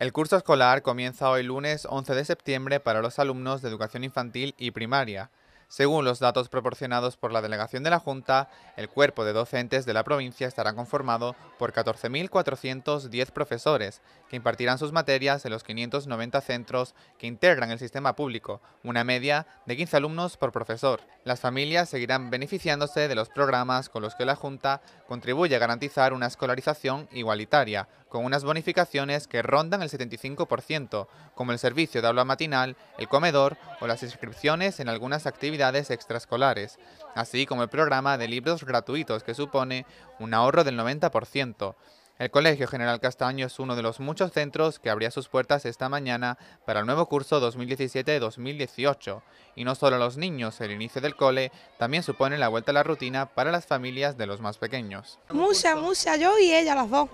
El curso escolar comienza hoy lunes 11 de septiembre para los alumnos de educación infantil y primaria. Según los datos proporcionados por la delegación de la Junta, el cuerpo de docentes de la provincia estará conformado por 14.410 profesores, que impartirán sus materias en los 590 centros que integran el sistema público, una media de 15 alumnos por profesor. Las familias seguirán beneficiándose de los programas con los que la Junta contribuye a garantizar una escolarización igualitaria, con unas bonificaciones que rondan el 75%, como el servicio de aula matinal, el comedor o las inscripciones en algunas actividades extraescolares, así como el programa de libros gratuitos que supone un ahorro del 90%. El Colegio General Castaño es uno de los muchos centros que abría sus puertas esta mañana para el nuevo curso 2017-2018. Y no solo los niños, el inicio del cole también supone la vuelta a la rutina para las familias de los más pequeños. mucha mucha yo y ella, las dos.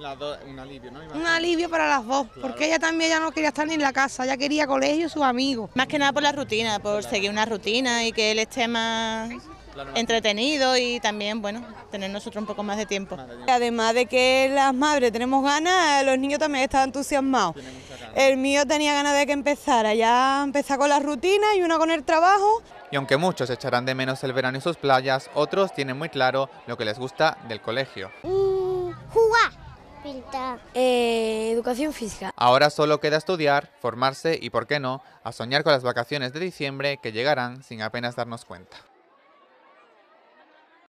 un alivio, ¿no? Un alivio para las dos, porque ella también ya no quería estar ni en la casa, ya quería colegio sus amigos. Más que nada por la rutina, por seguir una rutina y que él esté más entretenido y también, bueno, tener nosotros un poco más de tiempo. Además de que las madres tenemos ganas, los niños también están entusiasmados. El mío tenía ganas de que empezara, ya empezar con las rutinas y uno con el trabajo. Y aunque muchos echarán de menos el verano y sus playas, otros tienen muy claro lo que les gusta del colegio. Uh, jugar. Eh, educación física. Ahora solo queda estudiar, formarse y, por qué no, a soñar con las vacaciones de diciembre que llegarán sin apenas darnos cuenta.